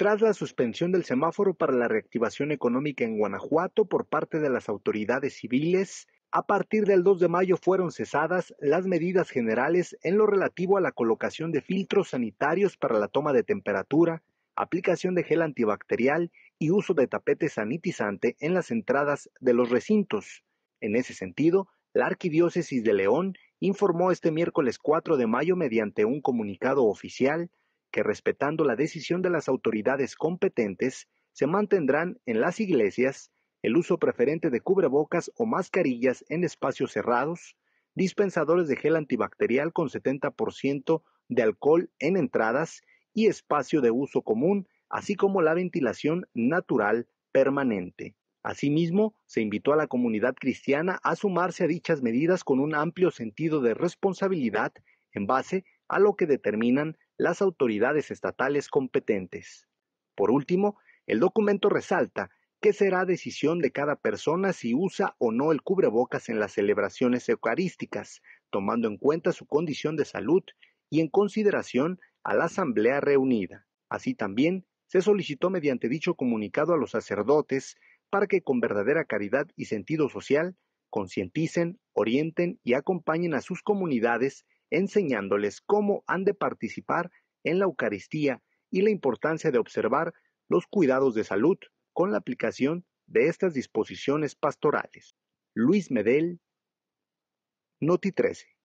tras la suspensión del semáforo para la reactivación económica en Guanajuato por parte de las autoridades civiles, a partir del 2 de mayo fueron cesadas las medidas generales en lo relativo a la colocación de filtros sanitarios para la toma de temperatura, aplicación de gel antibacterial y uso de tapete sanitizante en las entradas de los recintos. En ese sentido, la Arquidiócesis de León informó este miércoles 4 de mayo mediante un comunicado oficial que respetando la decisión de las autoridades competentes, se mantendrán en las iglesias el uso preferente de cubrebocas o mascarillas en espacios cerrados, dispensadores de gel antibacterial con 70% de alcohol en entradas y espacio de uso común, así como la ventilación natural permanente. Asimismo, se invitó a la comunidad cristiana a sumarse a dichas medidas con un amplio sentido de responsabilidad en base a lo que determinan las autoridades estatales competentes. Por último, el documento resalta que será decisión de cada persona si usa o no el cubrebocas en las celebraciones eucarísticas, tomando en cuenta su condición de salud y en consideración a la asamblea reunida. Así también se solicitó mediante dicho comunicado a los sacerdotes para que con verdadera caridad y sentido social concienticen, orienten y acompañen a sus comunidades enseñándoles cómo han de participar en la Eucaristía y la importancia de observar los cuidados de salud con la aplicación de estas disposiciones pastorales. Luis Medel, Noti 13.